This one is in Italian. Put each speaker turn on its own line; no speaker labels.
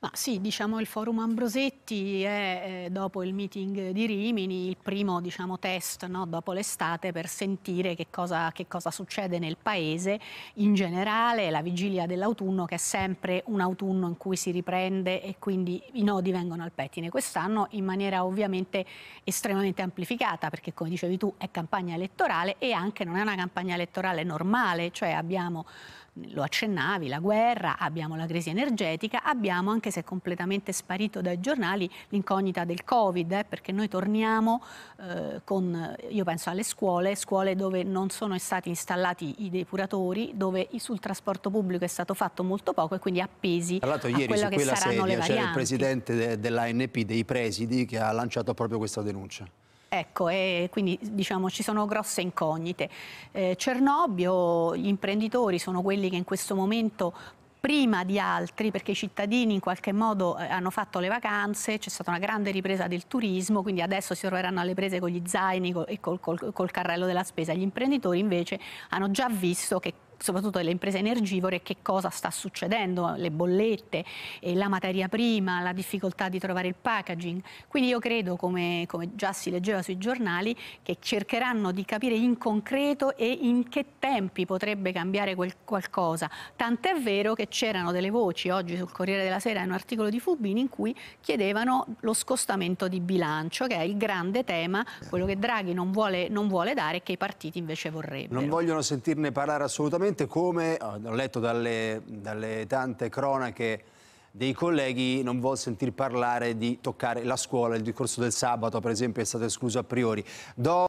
Ma sì, diciamo il Forum Ambrosetti è, eh, dopo il meeting di Rimini, il primo diciamo, test no, dopo l'estate per sentire che cosa, che cosa, succede nel paese in generale, la vigilia dell'autunno che è sempre un autunno in cui si riprende e quindi i nodi vengono al pettine. Quest'anno in maniera ovviamente estremamente amplificata perché come dicevi tu è campagna elettorale e anche non è una campagna elettorale normale, cioè abbiamo lo accennavi, la guerra, abbiamo la crisi energetica, abbiamo, anche se completamente sparito dai giornali, l'incognita del Covid, eh, perché noi torniamo eh, con, io penso alle scuole, scuole dove non sono stati installati i depuratori, dove sul trasporto pubblico è stato fatto molto poco e quindi appesi Tra l'altro ieri su quella sedia c'era il
presidente dell'ANP, dei presidi, che ha lanciato proprio questa denuncia.
Ecco, e quindi diciamo ci sono grosse incognite. Eh, Cernobbio, gli imprenditori sono quelli che in questo momento prima di altri perché i cittadini in qualche modo eh, hanno fatto le vacanze, c'è stata una grande ripresa del turismo, quindi adesso si troveranno alle prese con gli zaini e col, col, col carrello della spesa. Gli imprenditori invece hanno già visto che soprattutto delle imprese energivore, che cosa sta succedendo, le bollette, eh, la materia prima, la difficoltà di trovare il packaging. Quindi io credo, come, come già si leggeva sui giornali, che cercheranno di capire in concreto e in che tempi potrebbe cambiare quel qualcosa. Tant'è vero che c'erano delle voci oggi sul Corriere della Sera, in un articolo di Fubini, in cui chiedevano lo scostamento di bilancio, che è il grande tema, quello che Draghi non vuole, non vuole dare e che i partiti invece vorrebbero. Non
vogliono sentirne parlare assolutamente esattamente come eh, ho letto dalle, dalle tante cronache dei colleghi non vuol sentir parlare di toccare la scuola, il discorso del sabato per esempio è stato escluso a priori. Do